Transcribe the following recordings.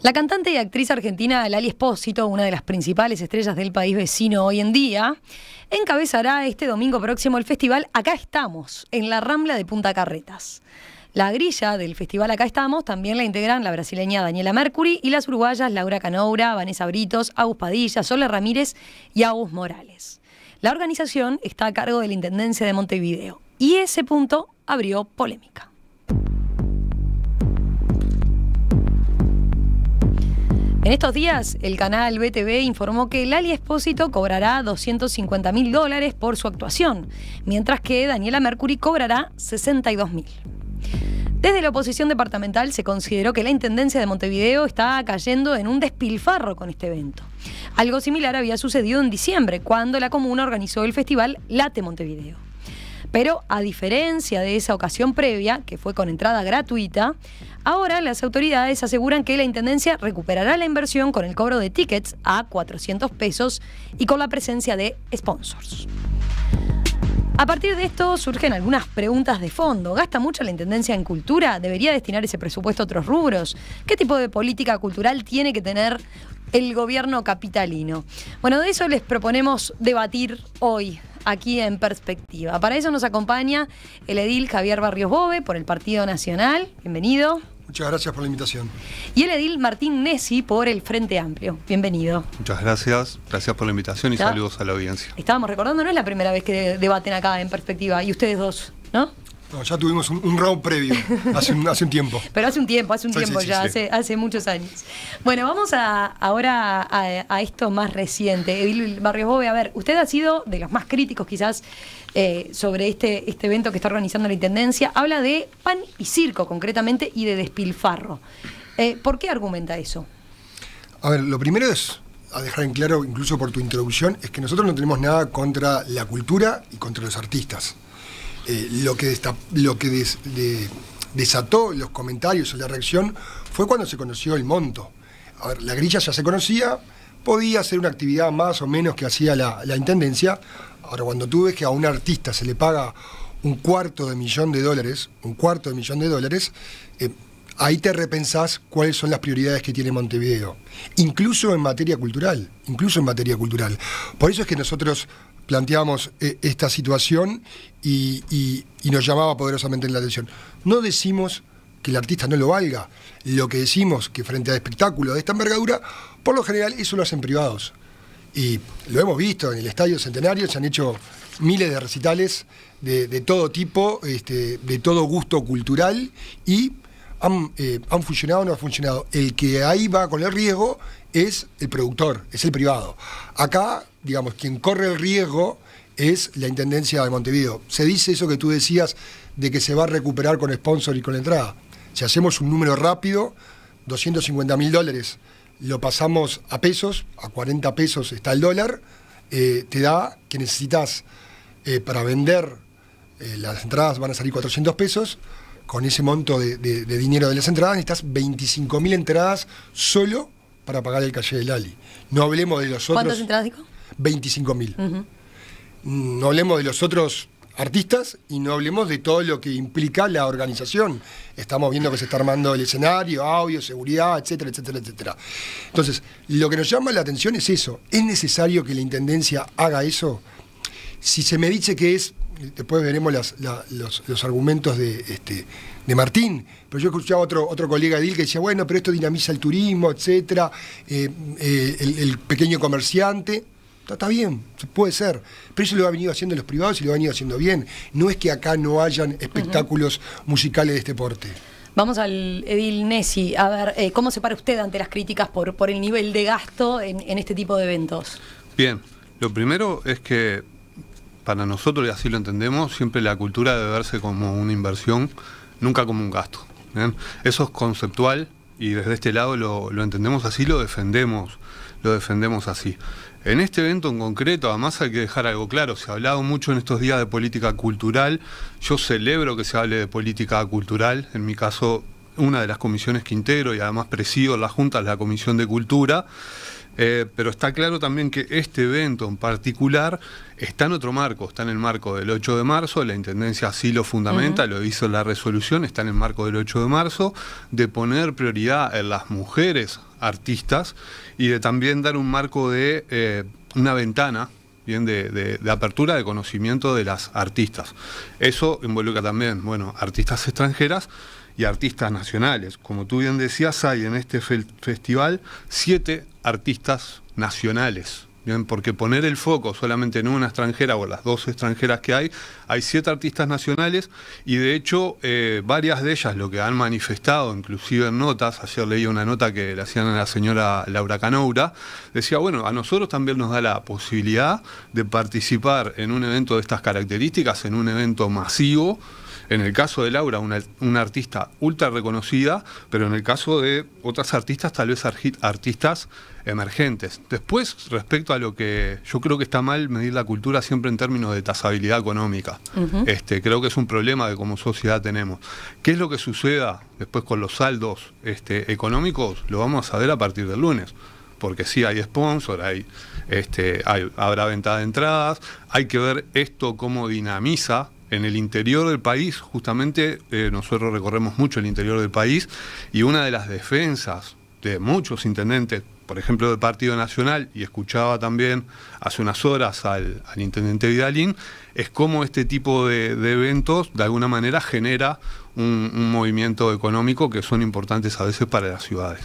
La cantante y actriz argentina Lali Espósito, una de las principales estrellas del país vecino hoy en día, encabezará este domingo próximo el festival Acá estamos, en la Rambla de Punta Carretas. La grilla del festival Acá estamos también la integran la brasileña Daniela Mercury y las uruguayas Laura Canoura, Vanessa Britos, Agus Padilla, Sole Ramírez y Agus Morales. La organización está a cargo de la Intendencia de Montevideo y ese punto abrió polémica. En estos días, el canal BTV informó que Lali Espósito cobrará 250 mil dólares por su actuación, mientras que Daniela Mercury cobrará 62 mil. Desde la oposición departamental se consideró que la Intendencia de Montevideo estaba cayendo en un despilfarro con este evento. Algo similar había sucedido en diciembre, cuando la comuna organizó el festival Late Montevideo. Pero a diferencia de esa ocasión previa, que fue con entrada gratuita, ahora las autoridades aseguran que la Intendencia recuperará la inversión con el cobro de tickets a 400 pesos y con la presencia de sponsors. A partir de esto surgen algunas preguntas de fondo. ¿Gasta mucho la Intendencia en cultura? ¿Debería destinar ese presupuesto a otros rubros? ¿Qué tipo de política cultural tiene que tener el gobierno capitalino? Bueno, de eso les proponemos debatir hoy aquí en perspectiva. Para eso nos acompaña el edil Javier Barrios Bove por el Partido Nacional. Bienvenido. Muchas gracias por la invitación. Y el edil Martín Nessi por el Frente Amplio. Bienvenido. Muchas gracias, gracias por la invitación y saludos a la audiencia. Estábamos recordando, no es la primera vez que debaten acá en perspectiva, y ustedes dos, ¿no? No, ya tuvimos un, round previo, hace un, tiempo. Pero hace un tiempo, hace un tiempo ya, hace, muchos años. Bueno, vamos a, ahora a, esto más reciente. Edil Barrios Bove, a ver, usted ha sido de los más críticos quizás eh, sobre este, este evento que está organizando la Intendencia. Habla de pan y circo concretamente y de despilfarro. Eh, ¿Por qué argumenta eso? A ver, lo primero es a dejar en claro, incluso por tu introducción, es que nosotros no tenemos nada contra la cultura y contra los artistas. Eh, lo que, lo que desató los comentarios o la reacción fue cuando se conoció el monto. la grilla ya se conocía, podía ser una actividad más o menos que hacía la, Intendencia. Ahora, cuando tú ves que a un artista se le paga un cuarto de millón de dólares, un cuarto de millón de dólares, eh, ahí te repensás cuáles son las prioridades que tiene Montevideo, incluso en materia cultural, incluso en materia cultural. Por eso es que nosotros planteábamos eh, esta situación y, nos llamaba poderosamente la atención. No decimos que el artista no lo valga, lo que decimos que frente a espectáculos de esta envergadura, por lo general eso lo hacen privados. Y lo hemos visto en el Estadio Centenario, se han hecho miles de recitales de, todo tipo, este, de todo gusto cultural y eh, han, funcionado o no han funcionado. El que ahí va con el riesgo es el productor, es el privado. Acá, digamos, quien corre el riesgo es la Intendencia de Montevideo. Se dice eso que tú decías de que se va a recuperar con sponsor y con la entrada. Si hacemos un número rápido, 250 mil dólares, lo pasamos a pesos, a 40 pesos está el dólar, eh, te da que necesitas eh, para vender las entradas van a salir 400 pesos, con ese monto de, dinero de las entradas, necesitas 25.000 entradas solo para pagar el calle del Ali. No hablemos de los otros. ¿Cuántas entradas dijo? 25.000. Mm, no hablemos de los otros artistas y no hablemos de todo lo que implica la organización. Estamos viendo que se está armando el escenario, audio, seguridad, etcétera, etcétera, etcétera. Entonces, lo que nos llama la atención es eso. ¿Es necesario que la Intendencia haga eso? Si se me dice que es después veremos los, argumentos de, este, de Martín, pero yo escuchaba otro, otro colega Edil que decía, bueno, pero esto dinamiza el turismo, etcétera, eh, eh, el, pequeño comerciante. Está, bien, puede ser, pero eso lo han venido haciendo los privados y lo han venido haciendo bien. No es que acá no hayan espectáculos musicales de este porte. Vamos al Edil Nessi. A ver, eh, ¿cómo se para usted ante las críticas por, por el nivel de gasto en, en este tipo de eventos? Bien, lo primero es que para nosotros, y así lo entendemos, siempre la cultura debe verse como una inversión, nunca como un gasto. Eso es conceptual y desde este lado lo, entendemos así, lo defendemos, lo defendemos así. En este evento en concreto, además hay que dejar algo claro, se ha hablado mucho en estos días de política cultural, yo celebro que se hable de política cultural, en mi caso una de las comisiones que integro y además presido la Junta es la Comisión de Cultura, eh, pero está claro también que este evento en particular está en otro marco, está en el marco del 8 de marzo, la Intendencia sí lo fundamenta, lo hizo la resolución, está en el marco del 8 de marzo, de poner prioridad en las mujeres artistas y de también dar un marco de eh, una ventana Bien, de, apertura de conocimiento de las artistas. Eso involucra también, bueno, artistas extranjeras y artistas nacionales. Como tú bien decías, hay en este festival siete artistas nacionales. porque poner el foco solamente en una extranjera o las dos extranjeras que hay, hay siete artistas nacionales y de hecho eh, varias de ellas lo que han manifestado, inclusive en notas, ayer leí una nota que le hacían a la señora Laura Canoura, decía, bueno, a nosotros también nos da la posibilidad de participar en un evento de estas características, en un evento masivo, en el caso de Laura, una, artista ultra reconocida, pero en el caso de otras artistas, tal vez artistas emergentes. Después, respecto a lo que yo creo que está mal medir la cultura siempre en términos de tasabilidad económica. este, creo que es un problema de como sociedad tenemos. ¿Qué es lo que suceda después con los saldos este, económicos? Lo vamos a ver a partir del lunes. Porque sí hay sponsor, hay, este, hay, habrá venta de entradas, hay que ver esto como dinamiza en el interior del país, justamente eh, nosotros recorremos mucho el interior del país y una de las defensas de muchos intendentes, por ejemplo del Partido Nacional, y escuchaba también hace unas horas al, intendente Vidalín, es cómo este tipo de, eventos de alguna manera genera un, movimiento económico que son importantes a veces para las ciudades.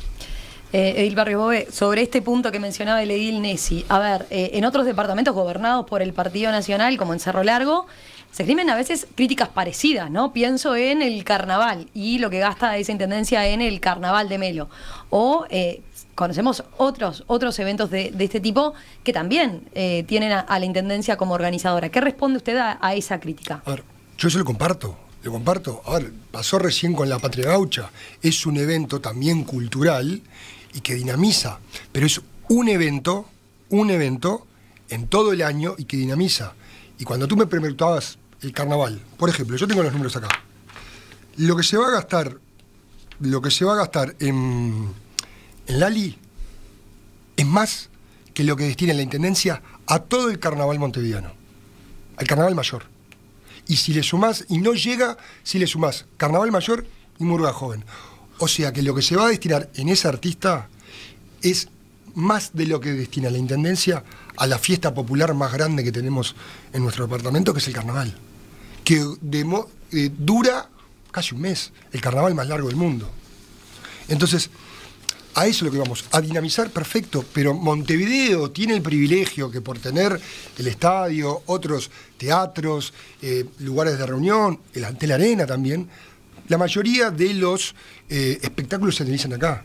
Eh, edil Barrio sobre este punto que mencionaba el Edil Nessi, a ver, eh, en otros departamentos gobernados por el Partido Nacional, como en Cerro Largo, se escriben a veces críticas parecidas, ¿no? Pienso en el carnaval y lo que gasta esa intendencia en el carnaval de Melo. O eh, conocemos otros, otros eventos de, este tipo que también eh, tienen a, la intendencia como organizadora. ¿Qué responde usted a, esa crítica? A ver, yo eso lo comparto. Lo comparto. A ver, pasó recién con la Patria Gaucha. Es un evento también cultural y que dinamiza. Pero es un evento, un evento en todo el año y que dinamiza. Y cuando tú me preguntabas el carnaval. Por ejemplo, yo tengo los números acá. Lo que se va a gastar, lo que se va a gastar en, en Lali es más que lo que destina la Intendencia a todo el carnaval montevideano, al carnaval mayor. Y si le sumás, y no llega, si le sumás carnaval mayor y murga joven. O sea que lo que se va a destinar en ese artista es más de lo que destina la Intendencia a la fiesta popular más grande que tenemos en nuestro departamento, que es el carnaval que eh, dura casi un mes, el carnaval más largo del mundo. Entonces, a eso es lo que vamos, a dinamizar perfecto, pero Montevideo tiene el privilegio que por tener el estadio, otros teatros, eh, lugares de reunión, el Antel Arena también, la mayoría de los eh, espectáculos se realizan acá.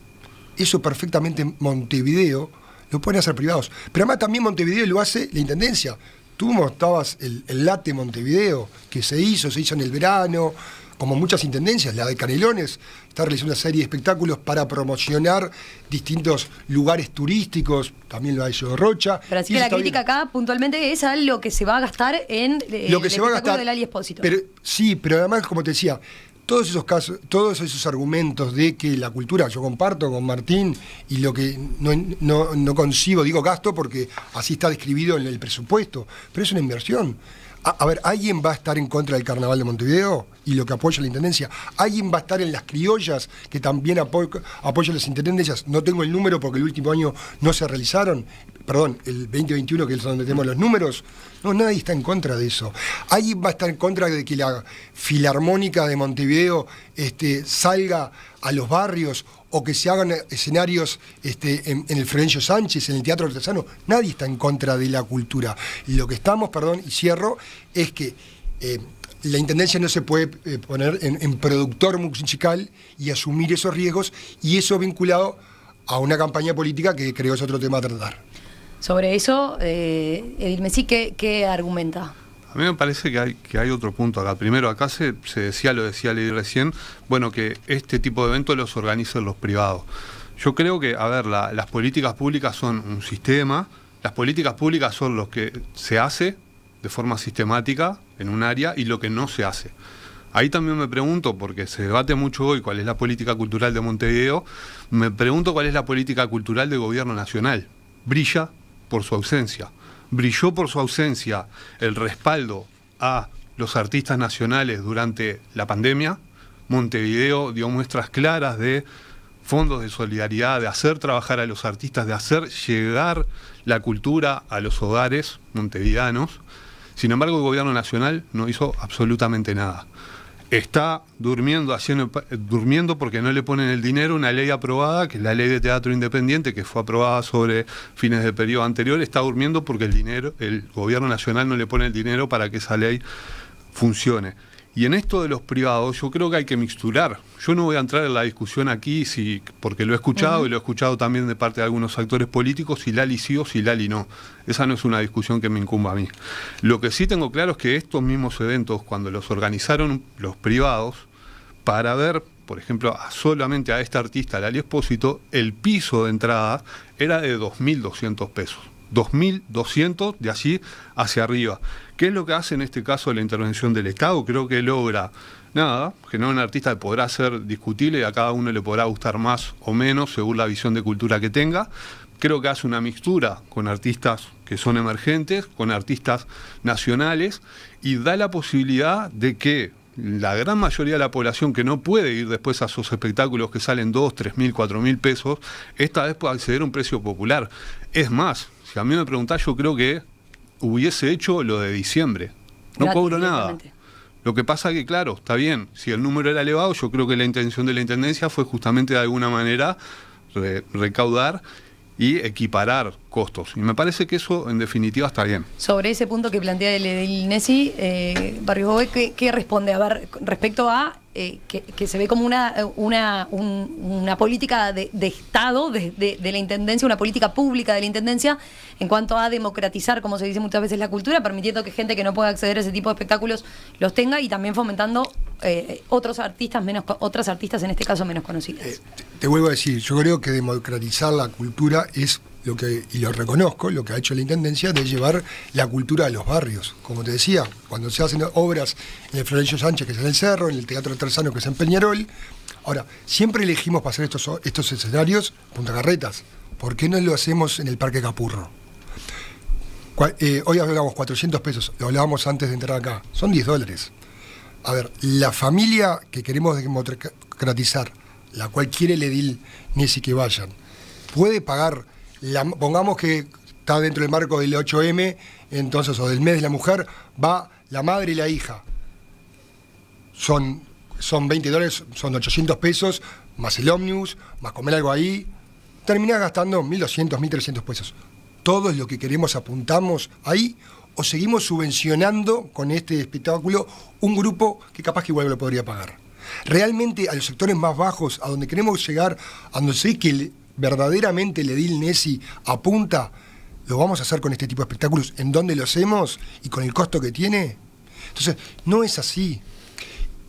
Eso perfectamente Montevideo lo pueden hacer privados. Pero además también Montevideo lo hace la Intendencia. Tú montabas el, el Late Montevideo, que se hizo, se hizo en el verano, como muchas intendencias, la de Canelones, está realizando una serie de espectáculos para promocionar distintos lugares turísticos, también lo ha hecho Rocha. Pero así la crítica acá puntualmente es a lo que se va a gastar en eh, el se del Ali Expósito. sí, pero además, como te decía, todos esos casos, todos esos argumentos de que la cultura, yo comparto con Martín y lo que no, no, concibo, digo gasto porque así está describido en el presupuesto, pero es una inversión. A, ver, ¿alguien va a estar en contra del carnaval de Montevideo y lo que apoya la intendencia? ¿Alguien va a estar en las criollas que también apoyan las intendencias? No tengo el número porque el último año no se realizaron perdón, el 2021, que es donde tenemos los números, no, nadie está en contra de eso. ¿Alguien va a estar en contra de que la Filarmónica de Montevideo este, salga a los barrios o que se hagan escenarios este, en, el Florencio Sánchez, en el Teatro Artesano? Nadie está en contra de la cultura. Lo que estamos, perdón, y cierro, es que... Eh, la intendencia no se puede eh, poner en, productor musical y asumir esos riesgos y eso vinculado a una campaña política que creo es otro tema a tratar sobre eso, eh, Edil Messi, ¿qué, argumenta? A mí me parece que hay, hay otro punto acá. Primero, acá se, decía, lo decía Ley recién, bueno, que este tipo de eventos los organizan los privados. Yo creo que, a ver, las políticas públicas son un sistema, las políticas públicas son lo que se hace de forma sistemática en un área y lo que no se hace. Ahí también me pregunto, porque se debate mucho hoy cuál es la política cultural de Montevideo, me pregunto cuál es la política cultural del gobierno nacional. Brilla por su ausencia. Brilló por su ausencia el respaldo a los artistas nacionales durante la pandemia. Montevideo dio muestras claras de fondos de solidaridad, de hacer trabajar a los artistas, de hacer llegar la cultura a los hogares montevideanos. Sin embargo, el gobierno nacional no hizo absolutamente nada está durmiendo, haciendo, durmiendo porque no le ponen el dinero, una ley aprobada, que es la ley de teatro independiente, que fue aprobada sobre fines del periodo anterior, está durmiendo porque el dinero, el gobierno nacional no le pone el dinero para que esa ley funcione. Y en esto de los privados, yo creo que hay que mixturar. Yo no voy a entrar en la discusión aquí, si, porque lo he escuchado y lo he escuchado también de parte de algunos actores políticos, si Lali sí o si Lali no. Esa no es una discusión que me incumba a mí. Lo que sí tengo claro es que estos mismos eventos, cuando los organizaron los privados, para ver, por ejemplo, a solamente a esta artista, Lali Espósito, el piso de entrada era de 2.200 pesos. 2.200 de allí hacia arriba. ¿Qué es lo que hace en este caso la intervención del Estado? Creo que logra nada, que no un artista que podrá ser discutible y a cada uno le podrá gustar más o menos según la visión de cultura que tenga. Creo que hace una mixtura con artistas que son emergentes, con artistas nacionales y da la posibilidad de que la gran mayoría de la población que no puede ir después a esos espectáculos que salen 2, 3 mil, 4 mil pesos, esta vez pueda acceder a un precio popular. Es más, si a mí me preguntás, yo creo que hubiese hecho lo de diciembre. No cobro nada. Lo que pasa que, claro, está bien, si el número era elevado, yo creo que la intención de la Intendencia fue justamente de alguna manera recaudar y equiparar costos. Y me parece que eso, en definitiva, está bien. Sobre ese punto que plantea el Edil Nessi, eh, Barrio ¿qué, responde? A ver, respecto a eh, que, se ve como una, una, una política de, Estado, de, la Intendencia, una política pública de la Intendencia, en cuanto a democratizar, como se dice muchas veces, la cultura, permitiendo que gente que no pueda acceder a ese tipo de espectáculos los tenga y también fomentando eh, otros artistas menos otras artistas en este caso menos conocidas. Eh, te vuelvo a decir, yo creo que democratizar la cultura es que, y lo reconozco, lo que ha hecho la Intendencia de llevar la cultura a los barrios. Como te decía, cuando se hacen obras en el Florencio Sánchez, que es en el Cerro, en el Teatro Terzano, que es en Peñarol. Ahora, siempre elegimos para hacer estos, estos escenarios Punta Carretas. ¿Por qué no lo hacemos en el Parque Capurro? Eh, hoy hablábamos 400 pesos, lo hablábamos antes de entrar acá, son 10 dólares. A ver, la familia que queremos democratizar, la cual quiere el edil, ni que vayan, puede pagar pongamos que está dentro del marco del 8M, entonces, o del mes de la mujer, va la madre y la hija. Son, son 20 dólares, son 800 pesos, más el ómnibus, más comer algo ahí. Terminás gastando 1.200, 1.300 pesos. Todo es lo que queremos, apuntamos ahí, o seguimos subvencionando con este espectáculo un grupo que capaz que igual lo podría pagar. Realmente a los sectores más bajos, a donde queremos llegar, a donde sé que verdaderamente el Edil Nessi apunta, lo vamos a hacer con este tipo de espectáculos, en dónde lo hacemos y con el costo que tiene. Entonces, no es así.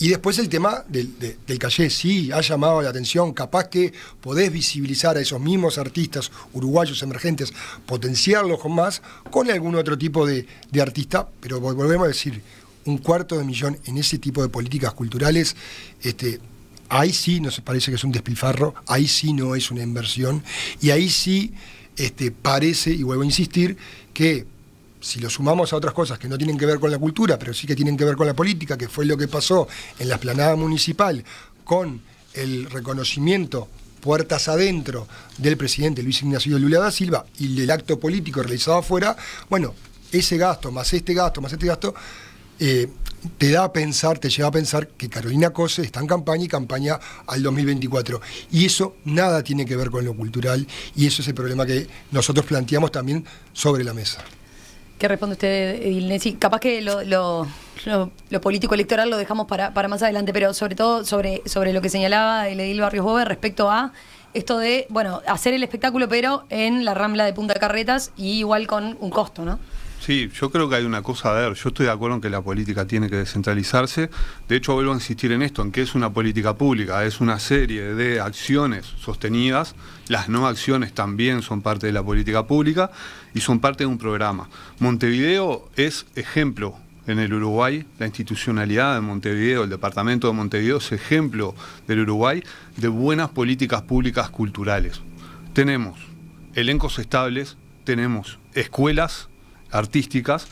Y después el tema del, calle, sí, ha llamado la atención, capaz que podés visibilizar a esos mismos artistas uruguayos emergentes, potenciarlos con más, con algún otro tipo de, artista, pero volvemos a decir, un cuarto de millón en ese tipo de políticas culturales, este, ahí sí nos parece que es un despilfarro, ahí sí no es una inversión y ahí sí este, parece, y vuelvo a insistir, que si lo sumamos a otras cosas que no tienen que ver con la cultura, pero sí que tienen que ver con la política, que fue lo que pasó en la esplanada municipal con el reconocimiento puertas adentro del presidente Luis Ignacio Lula da Silva y del acto político realizado afuera, bueno, ese gasto, más este gasto, más este gasto, eh, te da a pensar, te lleva a pensar que Carolina Cose está en campaña y campaña al 2024. Y eso nada tiene que ver con lo cultural y eso es el problema que nosotros planteamos también sobre la mesa. ¿Qué responde usted, Ilnesi? Capaz que lo, político-electoral lo dejamos para, más adelante, pero sobre todo sobre, lo que señalaba el Edil Barrios Bover respecto a esto de, bueno, hacer el espectáculo, pero en la rambla de Punta Carretas y igual con un costo, ¿no? Sí, yo creo que hay una cosa a ver. Yo estoy de acuerdo en que la política tiene que descentralizarse. De hecho, vuelvo a insistir en esto, en que es una política pública, es una serie de acciones sostenidas. Las no acciones también son parte de la política pública y son parte de un programa. Montevideo es ejemplo en el Uruguay, la institucionalidad de Montevideo, el departamento de Montevideo es ejemplo del Uruguay de buenas políticas públicas culturales. Tenemos elencos estables, tenemos escuelas artísticas,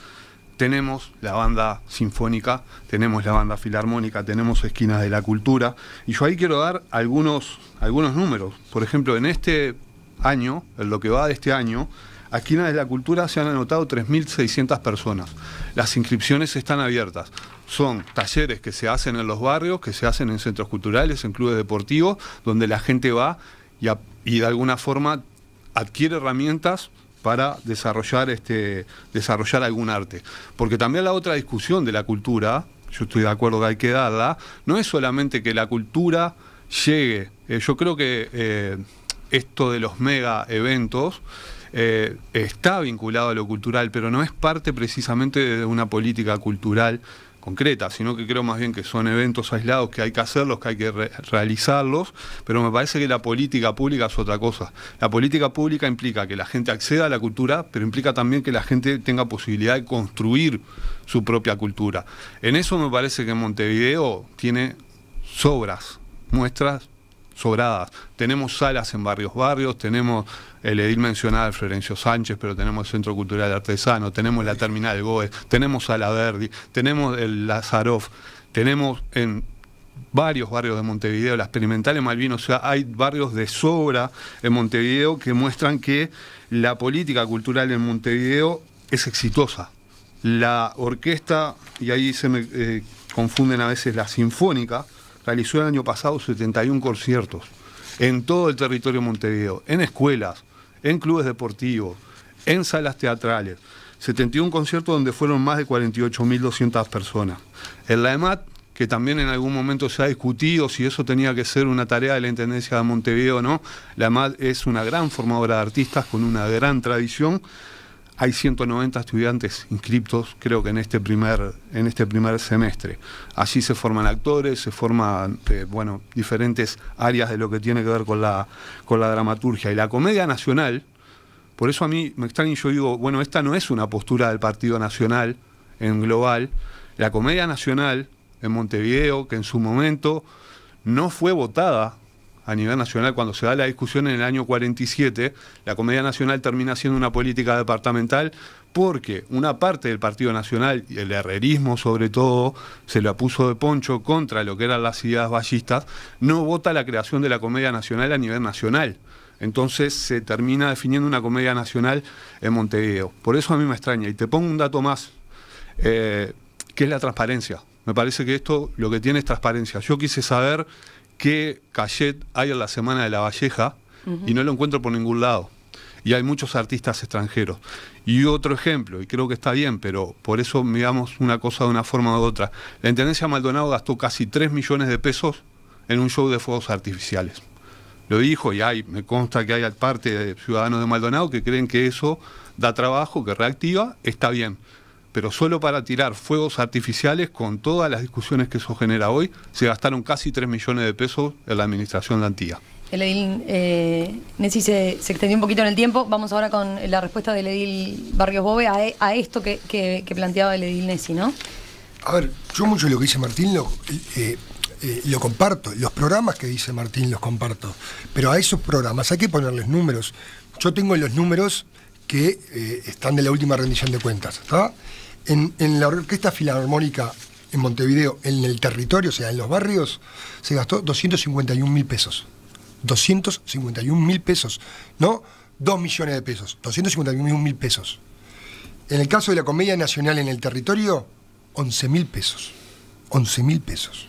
tenemos la banda sinfónica, tenemos la banda filarmónica, tenemos esquinas de la cultura. Y yo ahí quiero dar algunos, algunos números. Por ejemplo, en este año, en lo que va de este año, a esquinas de la cultura se han anotado 3.600 personas. Las inscripciones están abiertas. Son talleres que se hacen en los barrios, que se hacen en centros culturales, en clubes deportivos, donde la gente va y, y de alguna forma adquiere herramientas para desarrollar, este, desarrollar algún arte. Porque también la otra discusión de la cultura, yo estoy de acuerdo que hay que darla, no es solamente que la cultura llegue. Eh, yo creo que eh, esto de los mega eventos eh, está vinculado a lo cultural, pero no es parte precisamente de una política cultural concreta, sino que creo más bien que son eventos aislados que hay que hacerlos, que hay que realizarlos, pero me parece que la política pública es otra cosa. La política pública implica que la gente acceda a la cultura, pero implica también que la gente tenga posibilidad de construir su propia cultura. En eso me parece que Montevideo tiene sobras, muestras sobradas. Tenemos salas en barrios barrios, tenemos eh, el edil mencionado Florencio Sánchez, pero tenemos el Centro Cultural Artesano, tenemos la Terminal Goes, tenemos Sala Verdi, tenemos el Lazaroff, tenemos en varios barrios de Montevideo, la experimental en Malvino, o sea, hay barrios de sobra en Montevideo que muestran que la política cultural en Montevideo es exitosa. La orquesta, y ahí se me eh, confunden a veces la sinfónica, realizó el año pasado 71 conciertos en todo el territorio de Montevideo, en escuelas, en clubes deportivos, en salas teatrales. 71 conciertos donde fueron más de 48.200 personas. En la EMAT, que también en algún momento se ha discutido si eso tenía que ser una tarea de la Intendencia de Montevideo o no, la EMAT es una gran formadora de artistas con una gran tradición hay 190 estudiantes inscriptos, creo que en este primer, en este primer semestre. Así se forman actores, se forman eh, bueno, diferentes áreas de lo que tiene que ver con la, con la dramaturgia. Y la comedia nacional, por eso a mí me extraña y yo digo, bueno, esta no es una postura del Partido Nacional en global. La comedia nacional en Montevideo, que en su momento no fue votada a nivel nacional, cuando se da la discusión en el año 47, la Comedia Nacional termina siendo una política departamental porque una parte del Partido Nacional, y el herrerismo sobre todo, se la puso de poncho contra lo que eran las ideas ballistas, no vota la creación de la Comedia Nacional a nivel nacional. Entonces se termina definiendo una comedia nacional en Montevideo. Por eso a mí me extraña. Y te pongo un dato más, eh, que es la transparencia. Me parece que esto lo que tiene es transparencia. Yo quise saber qué cachet hay en la Semana de la Valleja y no lo encuentro por ningún lado. Y hay muchos artistas extranjeros. Y otro ejemplo, y creo que está bien, pero por eso miramos una cosa de una forma u otra. La Intendencia Maldonado gastó casi 3 millones de pesos en un show de fuegos artificiales. Lo dijo y hay, me consta que hay parte de ciudadanos de Maldonado que creen que eso da trabajo, que reactiva, está bien pero solo para tirar fuegos artificiales, con todas las discusiones que eso genera hoy, se gastaron casi 3 millones de pesos en la administración de Antía. El edil, eh, Nessi se, extendió un poquito en el tiempo. Vamos ahora con la respuesta del edil Barrios Bove a, esto que, planteaba el edil Nessi, ¿no? A ver, yo mucho de lo que dice Martín eh, eh, lo comparto. Los programas que dice Martín los comparto. Pero a esos programas hay que ponerles números. Yo tengo los números que eh, están de la última rendición de cuentas. ¿está? En, la Orquesta Filarmónica en Montevideo, en el territorio, o sea, en los barrios, se gastó 251 mil pesos. 251 mil pesos, no 2 millones de pesos, 251 mil pesos. En el caso de la Comedia Nacional en el territorio, 11 mil pesos. 11 mil pesos.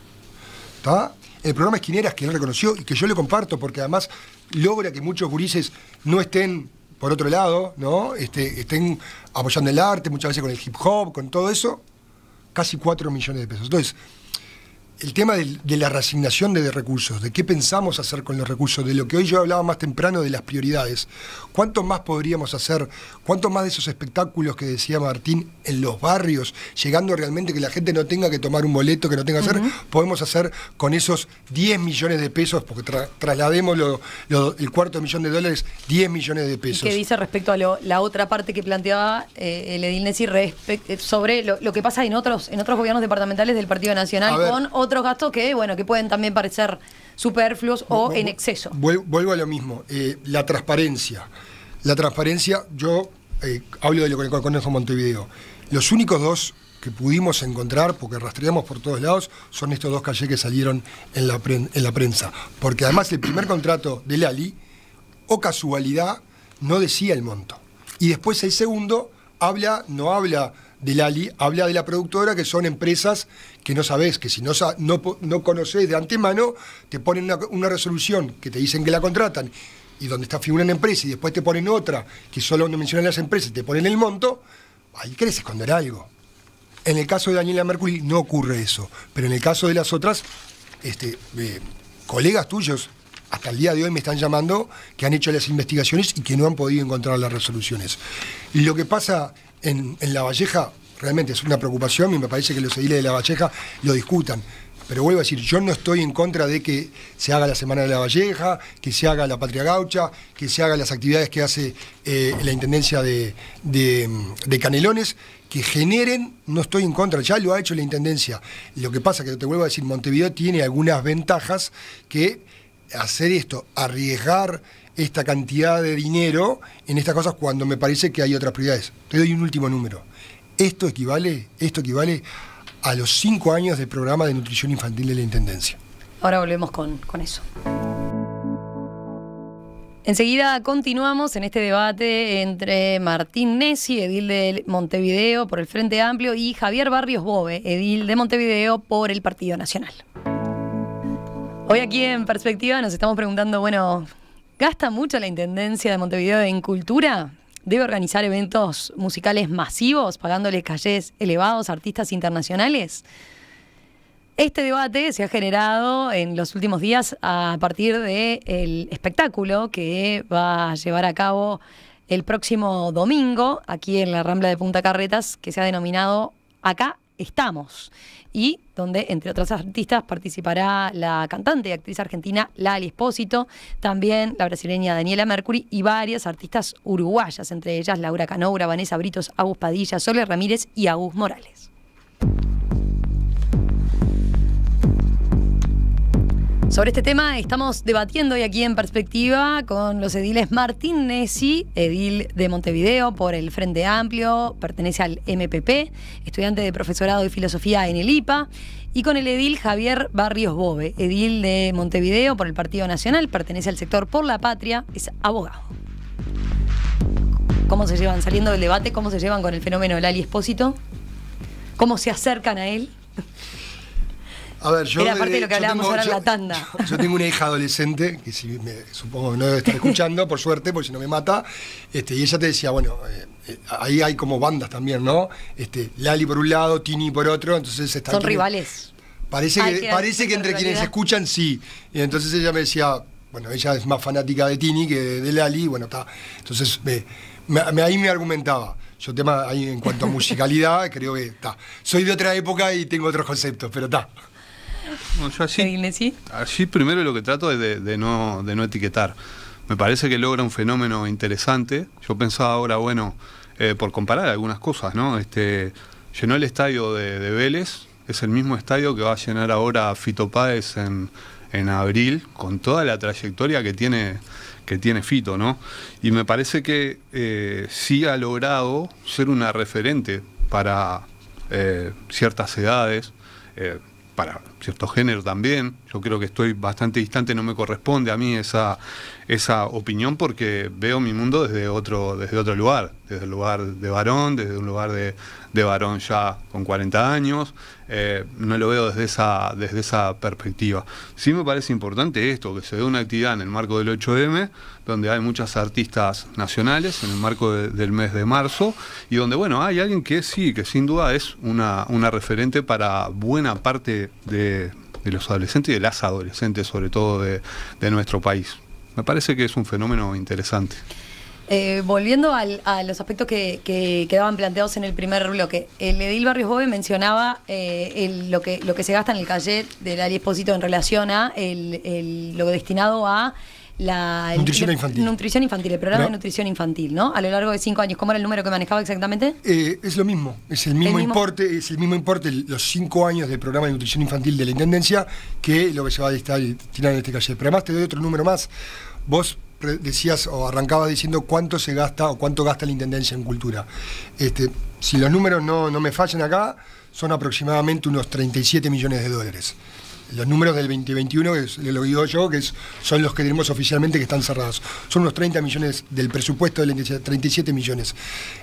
¿Está? El programa Esquineras, que él reconoció y que yo le comparto, porque además logra que muchos gurises no estén por otro lado, ¿no? Este, estén apoyando el arte, muchas veces con el hip hop, con todo eso, casi 4 millones de pesos. Entonces, el tema de, la reasignación de recursos, de qué pensamos hacer con los recursos, de lo que hoy yo hablaba más temprano de las prioridades. ¿Cuánto más podríamos hacer? ¿Cuánto más de esos espectáculos que decía Martín en los barrios, llegando realmente que la gente no tenga que tomar un boleto, que no tenga que hacer? Podemos hacer con esos 10 millones de pesos, porque traslademos el cuarto millón de dólares, 10 millones de pesos. ¿Qué dice respecto a la otra parte que planteaba eh, el Edil Nessi sobre lo, que pasa en otros, en otros gobiernos departamentales del Partido Nacional con otros gastos que, bueno, que pueden también parecer superfluos o en exceso. Vuelvo a lo mismo, eh, la transparencia. La transparencia, yo eh, hablo de lo que el Conejo Montevideo. Los únicos dos que pudimos encontrar, porque rastreamos por todos lados, son estos dos calles que salieron en la, en la prensa. Porque además el primer contrato de Lali, o casualidad, no decía el monto. Y después el segundo habla, no habla de Lali habla de la productora, que son empresas que no sabes, que si no, no, conoces de antemano, te ponen una, resolución que te dicen que la contratan y donde está figura en empresa y después te ponen otra que solo donde mencionan las empresas, te ponen el monto, ahí crees esconder algo. En el caso de Daniela Mercury no ocurre eso, pero en el caso de las otras, este, eh, colegas tuyos, hasta el día de hoy me están llamando, que han hecho las investigaciones y que no han podido encontrar las resoluciones. Y lo que pasa en, La Valleja realmente es una preocupación y me parece que los ediles de La Valleja lo discutan. Pero vuelvo a decir, yo no estoy en contra de que se haga la Semana de la Valleja, que se haga la Patria Gaucha, que se hagan las actividades que hace eh, la Intendencia de, de, Canelones, que generen, no estoy en contra, ya lo ha hecho la Intendencia. Lo que pasa que te vuelvo a decir, Montevideo tiene algunas ventajas que hacer esto, arriesgar esta cantidad de dinero en estas cosas cuando me parece que hay otras prioridades. Te doy un último número. Esto equivale, esto equivale a los cinco años del programa de nutrición infantil de la Intendencia. Ahora volvemos con, con eso. Enseguida continuamos en este debate entre Martín Nessi, edil de Montevideo por el Frente Amplio, y Javier Barrios Bove, edil de Montevideo por el Partido Nacional. Hoy aquí en Perspectiva nos estamos preguntando, bueno, ¿gasta mucho la Intendencia de Montevideo en cultura? ¿Debe organizar eventos musicales masivos, pagándoles calles elevados a artistas internacionales? Este debate se ha generado en los últimos días a partir del espectáculo que va a llevar a cabo el próximo domingo aquí en la Rambla de Punta Carretas, que se ha denominado Acá estamos y donde, entre otras artistas, participará la cantante y actriz argentina Lali Espósito, también la brasileña Daniela Mercury y varias artistas uruguayas, entre ellas Laura Canoura, Vanessa Britos, Agus Padilla, Sole Ramírez y Agus Morales. Sobre este tema estamos debatiendo hoy aquí en perspectiva con los ediles Martín Nessi, edil de Montevideo por el Frente Amplio, pertenece al MPP, estudiante de profesorado de filosofía en el IPA, y con el edil Javier Barrios Bove, edil de Montevideo por el Partido Nacional, pertenece al sector Por la Patria, es abogado. ¿Cómo se llevan saliendo del debate? ¿Cómo se llevan con el fenómeno del Ali Espósito? ¿Cómo se acercan a él? A ver, yo. de lo que hablábamos tengo, la tanda. Yo, tengo una hija adolescente, que supongo que no debe estar escuchando, por suerte, porque si no me mata. Este, y ella te decía, bueno, eh, eh, ahí hay como bandas también, ¿no? Este, Lali por un lado, Tini por otro, entonces están. Son rivales. Parece que, parece que entre quienes escuchan sí. Y entonces ella me decía, bueno, ella es más fanática de Tini que de, Lali, bueno, está. Entonces ahí me argumentaba. Yo tema en cuanto a musicalidad, creo que está. Soy de otra época y tengo otros conceptos, pero está. No, yo así, primero lo que trato es de, no, de no etiquetar. Me parece que logra un fenómeno interesante. Yo pensaba ahora, bueno, eh, por comparar algunas cosas, ¿no? Este, llenó el estadio de, Vélez, es el mismo estadio que va a llenar ahora Fito Páez en, abril, con toda la trayectoria que tiene que tiene Fito, ¿no? Y me parece que eh, sí ha logrado ser una referente para eh, ciertas edades, para cierto género también. Yo creo que estoy bastante distante, no me corresponde a mí esa, esa opinión porque veo mi mundo desde otro, desde otro lugar, desde el lugar de varón, desde un lugar de, varón ya con 40 años. Eh, no lo veo desde esa, desde esa perspectiva. Sí me parece importante esto, que se dé una actividad en el marco del 8M, donde hay muchas artistas nacionales, en el marco del mes de marzo, y donde, bueno, hay alguien que sí, que sin duda es una referente para buena parte de de, los adolescentes y de las adolescentes, sobre todo de, nuestro país. Me parece que es un fenómeno interesante. Eh, volviendo a los aspectos que, quedaban planteados en el primer bloque, el Edil Barrios Bove mencionaba eh, lo, que, lo que se gasta en el calle del Ari en relación a lo destinado a nutrición, infantil. nutrición infantil, el programa de nutrición infantil, ¿no? A lo largo de cinco años, ¿cómo era el número que manejaba exactamente? Eh, es lo mismo, es el mismo, importe, es el mismo importe los cinco años del programa de nutrición infantil de la Intendencia que lo que se va a destinar en este calle. Pero además te doy otro número más. Vos decías o arrancabas diciendo cuánto se gasta o cuánto gasta la Intendencia en cultura. Este, si los números no, no me fallan acá, son aproximadamente unos 37 millones de dólares los números del 2021, que es, lo digo yo, que son los que tenemos oficialmente que están cerrados. Son unos 30 millones del presupuesto del 37 millones.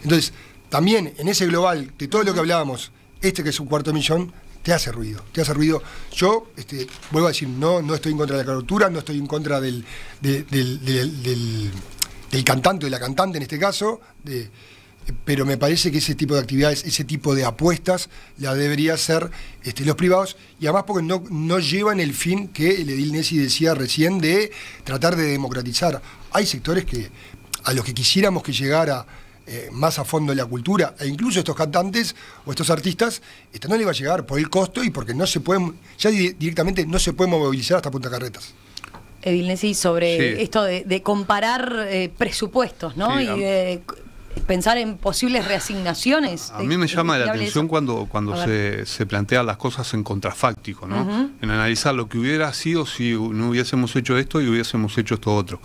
Entonces, también en ese global, de todo lo que hablábamos, este que es un cuarto millón, te hace ruido, te hace ruido. Yo, este, vuelvo a decir, no, no estoy en contra de la captura, no estoy en contra del, del, cantante o de la cantante en este caso, de pero me parece que ese tipo de actividades, ese tipo de apuestas, la debería hacer este, los privados, y además porque no, no llevan el fin que el Edil Nessi decía recién de tratar de democratizar. Hay sectores que a los que quisiéramos que llegara eh, más a fondo la cultura, e incluso estos cantantes o estos artistas, esto no le va a llegar por el costo y porque no se pueden, ya directamente no se puede movilizar hasta Punta Carretas. Edil Nessi, sobre esto de, comparar eh, presupuestos, ¿no? pensar en posibles reasignaciones. A mí me llama la atención cuando, cuando se, plantean las cosas en contrafáctico, ¿no? En analizar lo que hubiera sido si no hubiésemos hecho esto y hubiésemos hecho esto otro.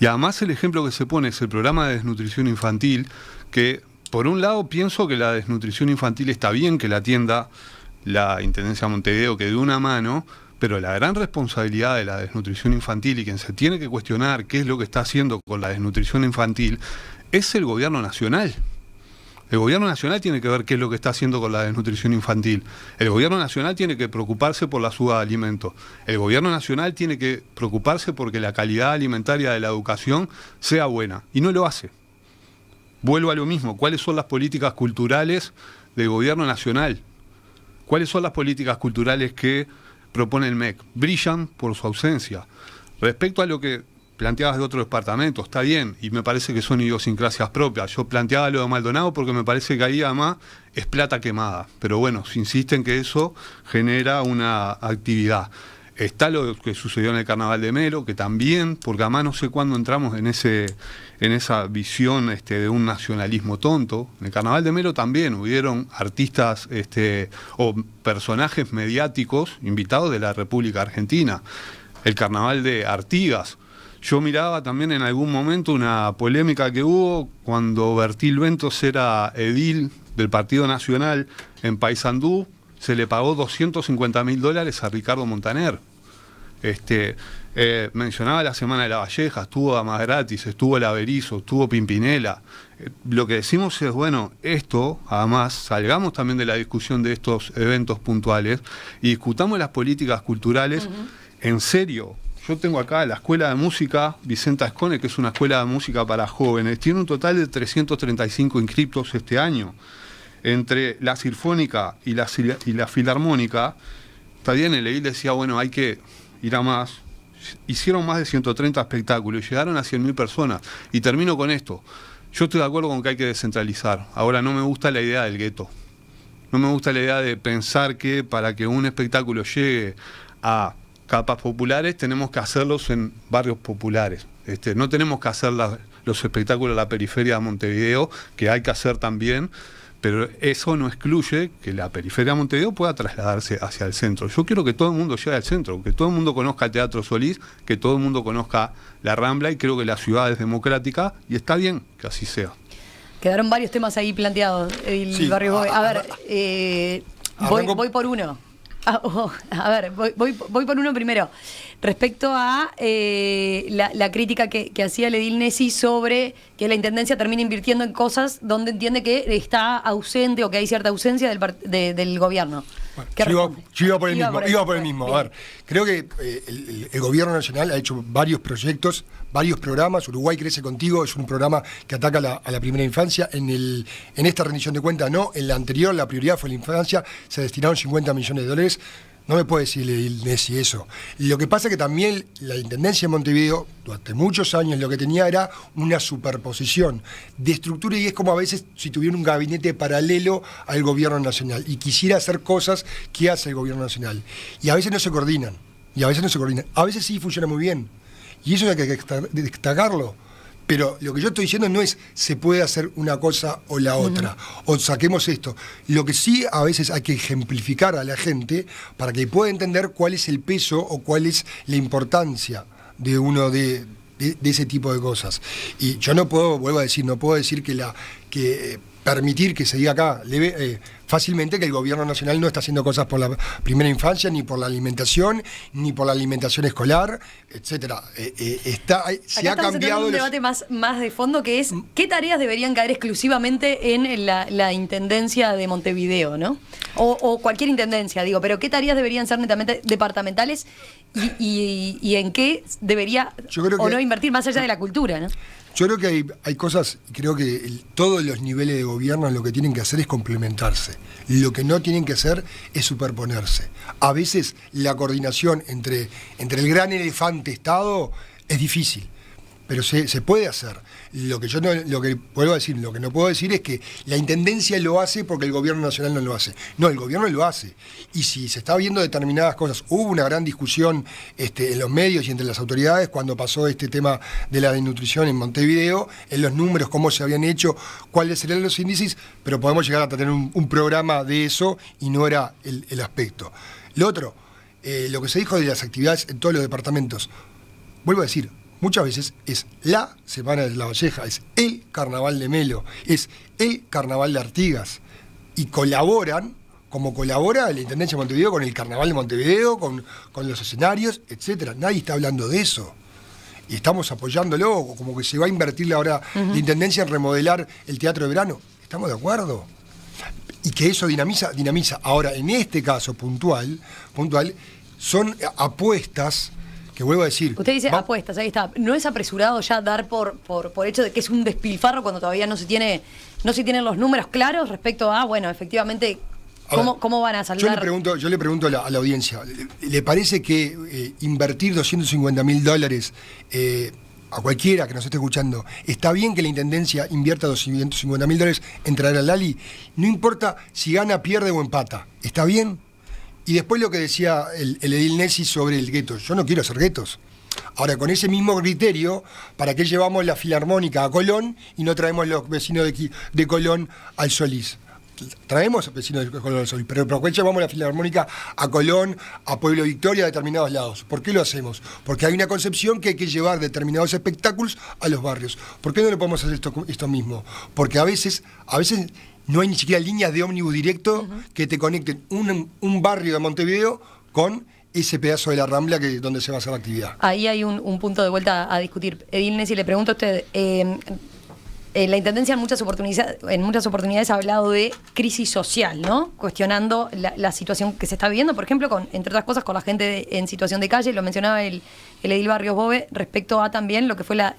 Y además el ejemplo que se pone es el programa de desnutrición infantil, que por un lado pienso que la desnutrición infantil está bien que la atienda la Intendencia Montevideo, que de una mano, pero la gran responsabilidad de la desnutrición infantil y quien se tiene que cuestionar qué es lo que está haciendo con la desnutrición infantil es el gobierno nacional. El gobierno nacional tiene que ver qué es lo que está haciendo con la desnutrición infantil. El gobierno nacional tiene que preocuparse por la suba de alimentos. El gobierno nacional tiene que preocuparse porque la calidad alimentaria de la educación sea buena. Y no lo hace. Vuelvo a lo mismo. ¿Cuáles son las políticas culturales del gobierno nacional? ¿Cuáles son las políticas culturales que propone el MEC? Brillan por su ausencia. Respecto a lo que planteabas de otro departamento, está bien, y me parece que son idiosincrasias propias. Yo planteaba lo de Maldonado porque me parece que ahí además es plata quemada, pero bueno, si insisten que eso genera una actividad. Está lo que sucedió en el Carnaval de Mero que también, porque además no sé cuándo entramos en, ese, en esa visión este, de un nacionalismo tonto. En el Carnaval de Mero también hubieron artistas este, o personajes mediáticos invitados de la República Argentina. El Carnaval de Artigas, yo miraba también en algún momento una polémica que hubo cuando Bertil Ventos era edil del Partido Nacional en Paysandú, se le pagó 250 mil dólares a Ricardo Montaner. Este, eh, mencionaba la Semana de la Valleja, estuvo Damas Gratis, estuvo el Averizo, estuvo Pimpinela. Eh, lo que decimos es, bueno, esto, además, salgamos también de la discusión de estos eventos puntuales y discutamos las políticas culturales en serio, yo tengo acá la Escuela de Música Vicenta Escone, que es una escuela de música para jóvenes. Tiene un total de 335 inscriptos este año. Entre la sinfónica y la, y la filarmónica, está bien, el y decía, bueno, hay que ir a más. Hicieron más de 130 espectáculos y llegaron a 100.000 personas. Y termino con esto. Yo estoy de acuerdo con que hay que descentralizar. Ahora no me gusta la idea del gueto. No me gusta la idea de pensar que para que un espectáculo llegue a capas populares, tenemos que hacerlos en barrios populares. Este, no tenemos que hacer los espectáculos en la periferia de Montevideo, que hay que hacer también, pero eso no excluye que la periferia de Montevideo pueda trasladarse hacia el centro. Yo quiero que todo el mundo llegue al centro, que todo el mundo conozca el Teatro Solís, que todo el mundo conozca la Rambla y creo que la ciudad es democrática y está bien que así sea. Quedaron varios temas ahí planteados, el barrio ah, A ver, ah, ah. Eh, voy por uno a ver, voy, voy, por uno primero. Respecto a eh, la, crítica que, hacía Ledil Nessi sobre que la Intendencia termina invirtiendo en cosas donde entiende que está ausente o que hay cierta ausencia del gobierno yo iba, por el mismo, creo que eh, el, gobierno nacional ha hecho varios proyectos, varios programas. Uruguay Crece Contigo es un programa que ataca a la primera infancia. En, el, en esta rendición de cuentas no, en la anterior la prioridad fue la infancia, se destinaron 50 millones de dólares. No me puede decir Nessi eso. lo que pasa es que también la Intendencia de Montevideo, durante muchos años, lo que tenía era una superposición de estructura y es como a veces si tuviera un gabinete paralelo al gobierno nacional y quisiera hacer cosas que hace el gobierno nacional. Y a veces no se coordinan. Y a veces no se coordinan. A veces sí funciona muy bien. Y eso hay que destacarlo pero lo que yo estoy diciendo no es se puede hacer una cosa o la otra, o saquemos esto. Lo que sí a veces hay que ejemplificar a la gente para que pueda entender cuál es el peso o cuál es la importancia de uno de, ese tipo de cosas. Y yo no puedo, vuelvo a decir, no puedo decir que la que eh, permitir que se diga acá, le eh, fácilmente que el gobierno nacional no está haciendo cosas por la primera infancia, ni por la alimentación, ni por la alimentación escolar, etcétera. Eh, eh, está, eh, se ha cambiado. un debate más, más de fondo que es qué tareas deberían caer exclusivamente en la, intendencia de Montevideo, ¿no? O, o, cualquier intendencia, digo, pero qué tareas deberían ser netamente departamentales y, en qué debería o no invertir más allá de la cultura, Yo creo que hay, hay cosas, creo que todos los niveles de gobierno lo que tienen que hacer es complementarse. Lo que no tienen que hacer es superponerse. A veces la coordinación entre, entre el gran elefante Estado es difícil pero se, puede hacer. Lo que yo no, lo que puedo decir, lo que no puedo decir es que la intendencia lo hace porque el gobierno nacional no lo hace. No, el gobierno lo hace. Y si se está viendo determinadas cosas, hubo una gran discusión este, en los medios y entre las autoridades cuando pasó este tema de la desnutrición en Montevideo, en los números, cómo se habían hecho, cuáles serían los índices, pero podemos llegar a tener un, programa de eso y no era el, aspecto. Lo otro, eh, lo que se dijo de las actividades en todos los departamentos. Vuelvo a decir, muchas veces es la Semana de la Valleja, es el Carnaval de Melo, es el Carnaval de Artigas. Y colaboran, como colabora la Intendencia de Montevideo con el Carnaval de Montevideo, con, con los escenarios, etc. Nadie está hablando de eso. Y estamos apoyándolo, como que se va a invertir ahora hora la Intendencia en remodelar el Teatro de Verano. ¿Estamos de acuerdo? Y que eso dinamiza, dinamiza. Ahora, en este caso puntual, puntual son apuestas que vuelvo a decir. Usted dice apuestas, ahí está. ¿No es apresurado ya dar por, por, hecho de que es un despilfarro cuando todavía no se tiene, no se tienen los números claros respecto a, bueno, efectivamente, cómo, cómo van a salir? Yo le pregunto, yo le pregunto a, la, audiencia, ¿le, parece que eh, invertir 250 mil dólares eh, a cualquiera que nos esté escuchando, está bien que la Intendencia invierta 250 mil dólares en traer al Lali, no importa si gana, pierde o empata, ¿está bien? Y después lo que decía el, Edil Nessi sobre el gueto. Yo no quiero hacer guetos. Ahora, con ese mismo criterio, ¿para qué llevamos la filarmónica a Colón y no traemos los vecinos de, de Colón al Solís? Traemos a los vecinos de Colón al Solís, pero ¿por qué llevamos la filarmónica a Colón, a Pueblo Victoria, a determinados lados? ¿Por qué lo hacemos? Porque hay una concepción que hay que llevar determinados espectáculos a los barrios. ¿Por qué no lo podemos hacer esto, esto mismo? Porque a veces, a veces no hay ni siquiera líneas de ómnibus directo que te conecten un, barrio de Montevideo con ese pedazo de la Rambla que donde se va a hacer la actividad. Ahí hay un, punto de vuelta a discutir. Edilnes, si le pregunto a usted, eh, eh, la Intendencia en muchas, oportunidades, en oportunidades ha hablado de crisis social, ¿no? Cuestionando la, situación que se está viviendo, por ejemplo, con, entre otras cosas, con la gente en situación de calle, lo mencionaba el, Edil Barrios Bove, respecto a también lo que fue la,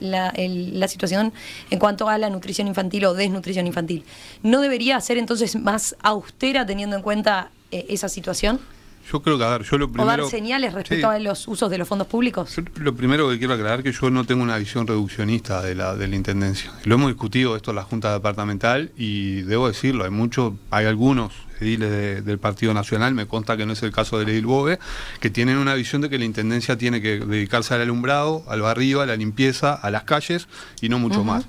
situación en cuanto a la nutrición infantil o desnutrición infantil. ¿No debería ser entonces más austera teniendo en cuenta eh, esa situación? Yo creo que, a yo lo primero... ¿O dar señales respecto a los usos de los fondos públicos? lo primero que quiero aclarar es que yo no tengo una visión reduccionista de la, de la Intendencia. Lo hemos discutido esto en la Junta Departamental y debo decirlo, hay muchos, hay algunos ediles del Partido Nacional, me consta que no es el caso del edil Bove, que tienen una visión de que la Intendencia tiene que dedicarse al alumbrado, al barrio, a la limpieza, a las calles y no mucho más.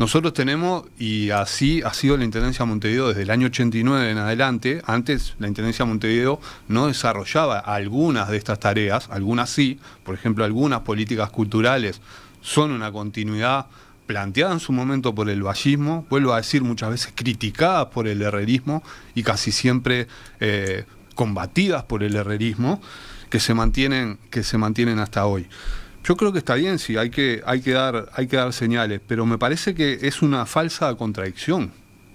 Nosotros tenemos, y así ha sido la Intendencia de Montevideo desde el año 89 en adelante, antes la Intendencia de Montevideo no desarrollaba algunas de estas tareas, algunas sí, por ejemplo, algunas políticas culturales son una continuidad planteada en su momento por el vallismo, vuelvo a decir muchas veces criticadas por el herrerismo y casi siempre eh, combatidas por el herrerismo, que se mantienen, que se mantienen hasta hoy. Yo creo que está bien, sí, hay que, hay que, dar, hay que dar señales, pero me parece que es una falsa contradicción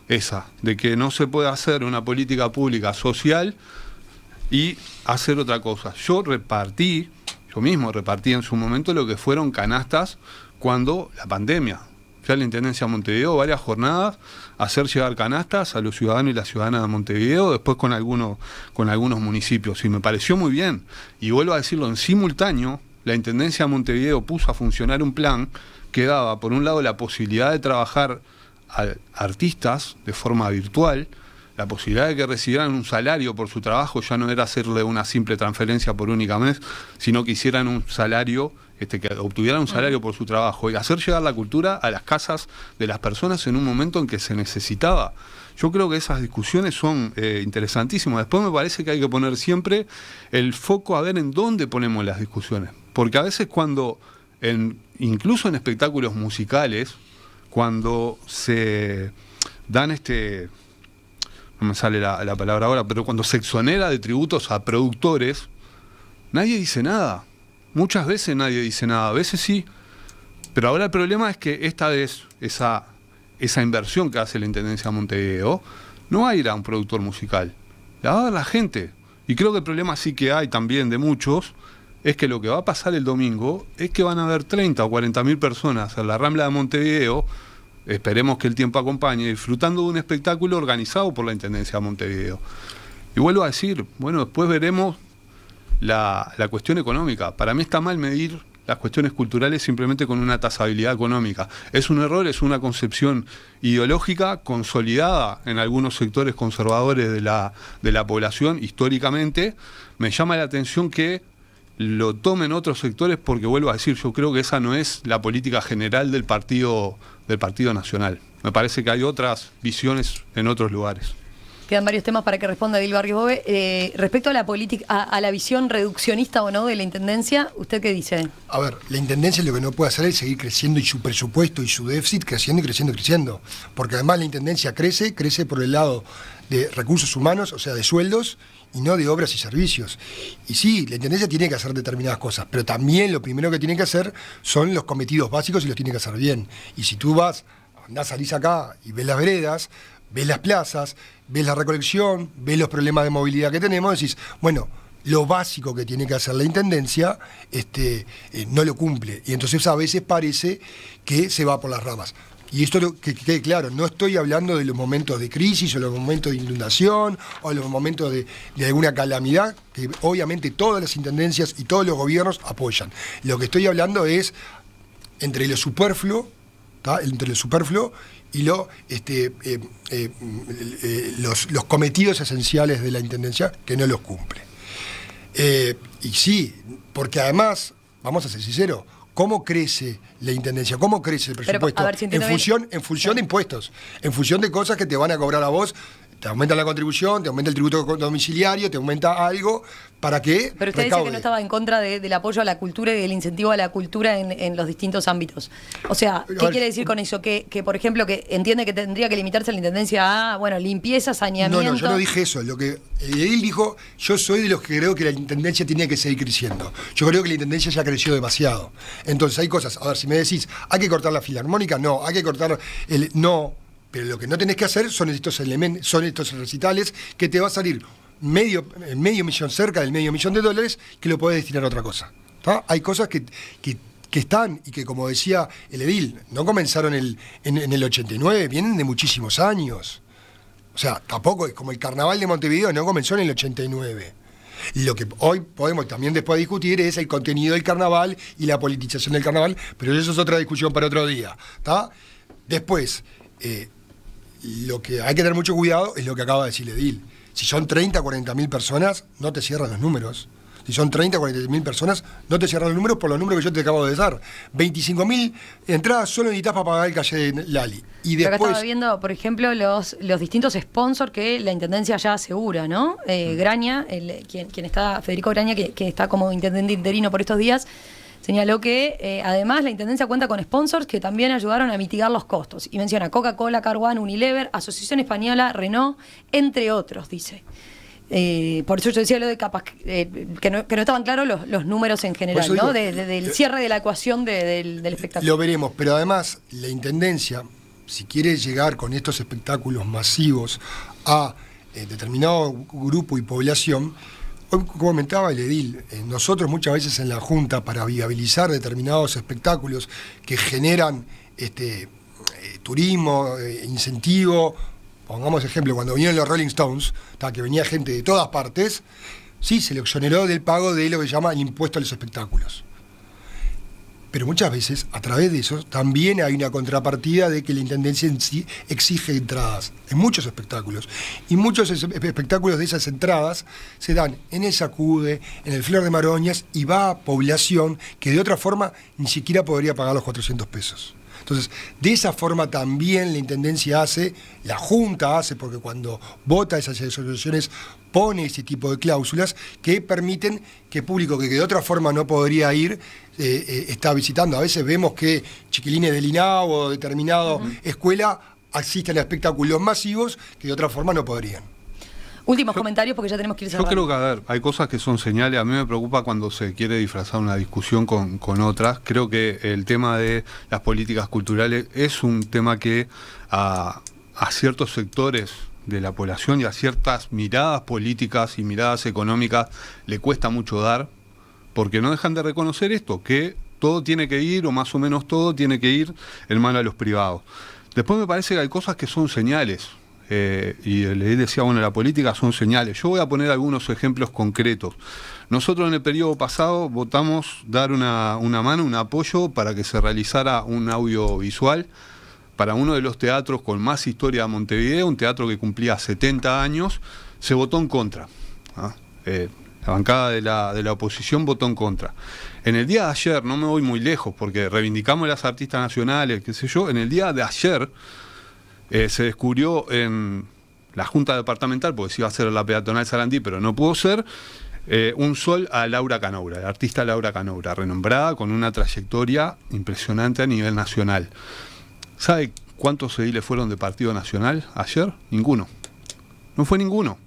esa, de que no se puede hacer una política pública social y hacer otra cosa. Yo repartí, yo mismo repartí en su momento lo que fueron canastas cuando la pandemia. Ya la Intendencia de Montevideo varias jornadas, hacer llegar canastas a los ciudadanos y las ciudadanas de Montevideo, después con algunos, con algunos municipios. Y me pareció muy bien. Y vuelvo a decirlo, en simultáneo, la Intendencia de Montevideo puso a funcionar un plan que daba, por un lado, la posibilidad de trabajar a artistas de forma virtual, la posibilidad de que recibieran un salario por su trabajo, ya no era hacerle una simple transferencia por única mes, sino que hicieran un salario, este, que obtuvieran un salario por su trabajo y hacer llegar la cultura a las casas de las personas en un momento en que se necesitaba. Yo creo que esas discusiones son eh, interesantísimas. Después me parece que hay que poner siempre el foco a ver en dónde ponemos las discusiones. Porque a veces cuando, incluso en espectáculos musicales, cuando se dan este, no me sale la, palabra ahora, pero cuando se exonera de tributos a productores, nadie dice nada. Muchas veces nadie dice nada, a veces sí. Pero ahora el problema es que esta vez esa, inversión que hace la Intendencia de Montevideo no va a ir a un productor musical, la va a la gente. Y creo que el problema sí que hay también de muchos es que lo que va a pasar el domingo es que van a haber 30 o 40 mil personas en la Rambla de Montevideo, esperemos que el tiempo acompañe, disfrutando de un espectáculo organizado por la Intendencia de Montevideo. Y vuelvo a decir, bueno, después veremos la, cuestión económica. Para mí está mal medir las cuestiones culturales simplemente con una tasabilidad económica. Es un error, es una concepción ideológica consolidada en algunos sectores conservadores de la, de la población históricamente. Me llama la atención que lo tomen otros sectores porque vuelvo a decir, yo creo que esa no es la política general del partido del Partido Nacional. Me parece que hay otras visiones en otros lugares. Quedan varios temas para que responda Dilma eh, respecto a la política, la visión reduccionista o no de la Intendencia, ¿usted qué dice? A ver, la Intendencia lo que no puede hacer es seguir creciendo y su presupuesto y su déficit creciendo y creciendo y creciendo. Porque además la Intendencia crece, crece por el lado de recursos humanos, o sea, de sueldos, y no de obras y servicios. Y sí, la Intendencia tiene que hacer determinadas cosas, pero también lo primero que tiene que hacer son los cometidos básicos y los tiene que hacer bien. Y si tú vas, andás, salís acá y ves las veredas, ves las plazas, ves la recolección, ves los problemas de movilidad que tenemos, decís, bueno, lo básico que tiene que hacer la Intendencia este, eh, no lo cumple. Y entonces a veces parece que se va por las ramas. Y esto lo, que quede claro, no estoy hablando de los momentos de crisis o los momentos de inundación o los momentos de, alguna calamidad, que obviamente todas las intendencias y todos los gobiernos apoyan. Lo que estoy hablando es entre lo superfluo, entre lo superfluo y lo, este, eh, eh, eh, los, cometidos esenciales de la intendencia que no los cumple. y sí, porque además, vamos a ser sinceros, cómo crece la intendencia, cómo crece el presupuesto. en función, en función de impuestos, en función de cosas que te van a cobrar a vos te aumenta la contribución, te aumenta el tributo domiciliario, te aumenta algo para qué? Pero usted dice que no estaba en contra del apoyo a la cultura y del incentivo a la cultura en, los distintos ámbitos. O sea, ¿qué quiere decir con eso? Que, por ejemplo, que entiende que tendría que limitarse la intendencia a, bueno, limpieza, saneamiento. No, no, yo no dije eso. Lo que eh, él dijo, yo soy de los que creo que la intendencia tiene que seguir creciendo. Yo creo que la intendencia ya creció demasiado. Entonces hay cosas. A ver, si me decís, hay que cortar la filarmónica, no. Hay que cortar el. No pero lo que no tenés que hacer son estos elementos, son estos recitales que te va a salir medio, eh, medio millón, cerca del medio millón de dólares, que lo podés destinar a otra cosa. Hay cosas que, están y que, como decía el Edil, no comenzaron en, el 89, vienen de muchísimos años. O sea, tampoco es como el carnaval de Montevideo, no comenzó en el 89. Lo que hoy podemos también después discutir es el contenido del carnaval y la politización del carnaval, pero eso es otra discusión para otro día. Después, eh, lo que hay que tener mucho cuidado es lo que acaba de decir Edil. Si son 30, 40 mil personas, no te cierran los números. Si son 30, 40 mil personas, no te cierran los números por los números que yo te acabo de dar. 25 mil entradas solo necesitas para pagar el calle de Lali. Y después... acá estaba viendo, por ejemplo, los, los distintos sponsors que la Intendencia ya asegura, ¿no? Eh, mm. Graña, quien, quien, está, Federico Graña, que, que está como intendente interino por estos días, Señaló que eh, además la Intendencia cuenta con sponsors que también ayudaron a mitigar los costos. Y menciona Coca-Cola, Carwan, Unilever, Asociación Española, Renault, entre otros, dice. Eh, por eso yo decía lo de eh, que, no, estaban claros los, números en general, pues, ¿no? De, del cierre de la ecuación del, espectáculo. Lo veremos, pero además la Intendencia, si quiere llegar con estos espectáculos masivos a determinado grupo y población, comentaba el edil, eh, nosotros muchas veces en la Junta para viabilizar determinados espectáculos que generan este, eh, turismo, eh, incentivo, pongamos ejemplo, cuando vinieron los Rolling Stones, que venía gente de todas partes, sí, se le exoneró del pago de lo que se llama el impuesto a los espectáculos pero muchas veces a través de eso también hay una contrapartida de que la Intendencia en sí exige entradas en muchos espectáculos. Y muchos espectáculos de esas entradas se dan en el Sacude, en el Flor de Maroñas y va a población que de otra forma ni siquiera podría pagar los 400 pesos. Entonces, de esa forma también la Intendencia hace, la Junta hace, porque cuando vota esas resoluciones pone ese tipo de cláusulas que permiten que público que de otra forma no podría ir eh, eh, está visitando. A veces vemos que chiquilines del INAO o determinada escuela asisten a espectáculos masivos que de otra forma no podrían. Últimos comentarios porque ya tenemos que ir cerrando. Yo creo que, a ver, hay cosas que son señales. A mí me preocupa cuando se quiere disfrazar una discusión con, otras. Creo que el tema de las políticas culturales es un tema que a, a ciertos sectores de la población y a ciertas miradas políticas y miradas económicas le cuesta mucho dar, porque no dejan de reconocer esto, que todo tiene que ir, o más o menos todo tiene que ir en mano a los privados. Después me parece que hay cosas que son señales. Eh, y le decía, bueno, la política son señales. Yo voy a poner algunos ejemplos concretos. Nosotros en el periodo pasado votamos dar una, mano, un apoyo para que se realizara un audiovisual para uno de los teatros con más historia de Montevideo, un teatro que cumplía 70 años, se votó en contra. ¿ah? Eh, la bancada de la, de la, oposición votó en contra. En el día de ayer, no me voy muy lejos porque reivindicamos las artistas nacionales, qué sé yo, en el día de ayer eh, se descubrió en la Junta Departamental, porque se iba a ser la peatonal Sarandí, pero no pudo ser, eh, un sol a Laura Canobra, la artista Laura Canobra, renombrada con una trayectoria impresionante a nivel nacional. ¿Sabe cuántos ediles fueron de Partido Nacional ayer? Ninguno. No fue ninguno.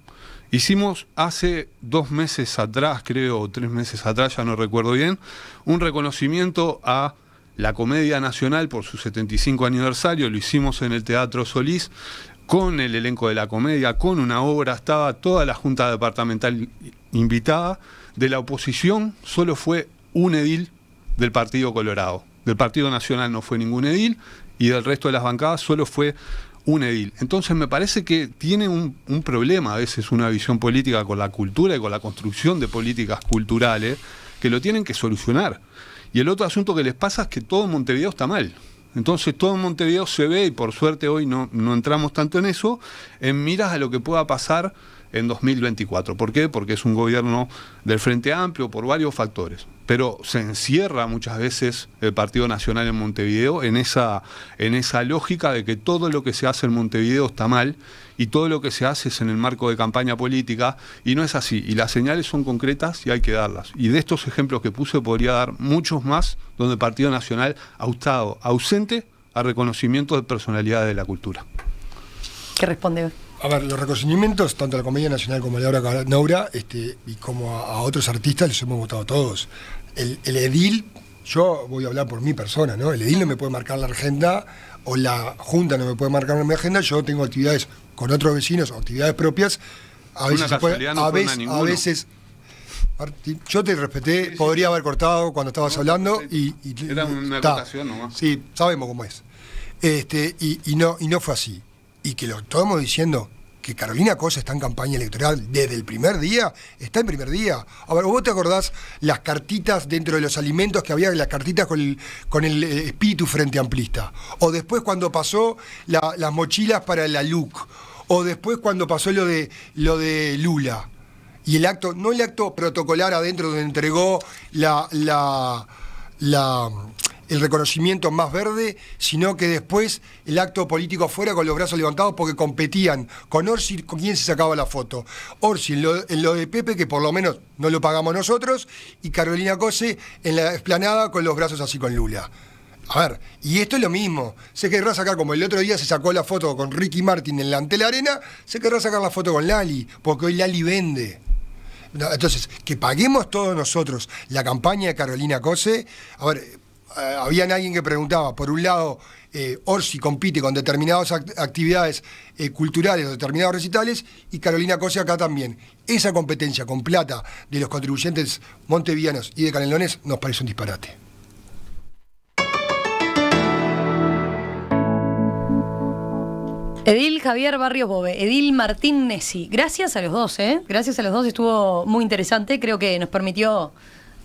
Hicimos hace dos meses atrás, creo, o tres meses atrás, ya no recuerdo bien, un reconocimiento a la Comedia Nacional por su 75 aniversario, lo hicimos en el Teatro Solís, con el elenco de la comedia, con una obra, estaba toda la Junta Departamental invitada. De la oposición solo fue un edil del Partido Colorado. Del Partido Nacional no fue ningún edil y del resto de las bancadas solo fue un edil. Entonces me parece que tiene un, un, problema a veces una visión política con la cultura y con la construcción de políticas culturales que lo tienen que solucionar. Y el otro asunto que les pasa es que todo Montevideo está mal. Entonces todo Montevideo se ve, y por suerte hoy no, no entramos tanto en eso, en miras a lo que pueda pasar en 2024. ¿Por qué? Porque es un gobierno del Frente Amplio por varios factores. Pero se encierra muchas veces el Partido Nacional en Montevideo en esa, en esa lógica de que todo lo que se hace en Montevideo está mal y todo lo que se hace es en el marco de campaña política y no es así. Y las señales son concretas y hay que darlas. Y de estos ejemplos que puse podría dar muchos más donde el Partido Nacional ha estado ausente a reconocimiento de personalidades de la cultura. ¿Qué responde? a ver, los reconocimientos, tanto a la Comedia Nacional como a Laura Naura, este, y como a, otros artistas, les hemos votado todos. El, edil, yo voy a hablar por mi persona, ¿no? El edil no me puede marcar la agenda, o la junta no me puede marcar mi agenda, yo tengo actividades con otros vecinos, actividades propias, a veces, a, veces yo te respeté, podría haber cortado cuando estabas hablando y, era una acotación nomás. Sí, sabemos cómo es. Este, y no, y no fue así y que lo estamos diciendo, que Carolina Cosa está en campaña electoral desde el primer día, está en primer día. A ver, ¿vos te acordás las cartitas dentro de los alimentos que había, las cartitas con el, con el eh, espíritu frente amplista? O después cuando pasó las mochilas para la LUC, o después cuando pasó lo de, lo de Lula. Y el acto, no el acto protocolar adentro donde entregó la, la el reconocimiento más verde, sino que después el acto político fuera con los brazos levantados porque competían con Orsi, con quién se sacaba la foto. Orsi en lo, de Pepe, que por lo menos no lo pagamos nosotros, y Carolina Cose en la esplanada con los brazos así con Lula. A ver, y esto es lo mismo. Se querrá sacar, como el otro día se sacó la foto con Ricky Martin en la Antela Arena, se querrá sacar la foto con Lali, porque hoy Lali vende. Entonces, que paguemos todos nosotros la campaña de Carolina Cose. A ver, eh, había alguien que preguntaba, por un lado, eh, Orsi compite con determinadas actividades eh, culturales o determinados recitales, y Carolina Cose acá también. Esa competencia con plata de los contribuyentes montevianos y de canelones nos parece un disparate. Edil Javier Barrios Bove, Edil Martín Nessi. Gracias a los dos, ¿eh? Gracias a los dos, estuvo muy interesante. Creo que nos permitió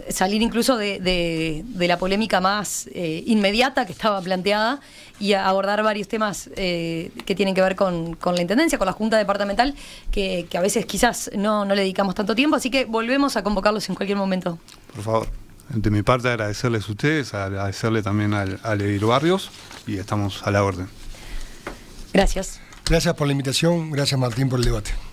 salir incluso de, la polémica más eh, inmediata que estaba planteada y abordar varios temas eh, que tienen que ver con, la Intendencia, con la Junta Departamental, que, a veces quizás no, le dedicamos tanto tiempo, así que volvemos a convocarlos en cualquier momento. Por favor. De mi parte agradecerles a ustedes, agradecerle también al, a Barrios y estamos a la orden. Gracias. Gracias por la invitación, gracias Martín por el debate.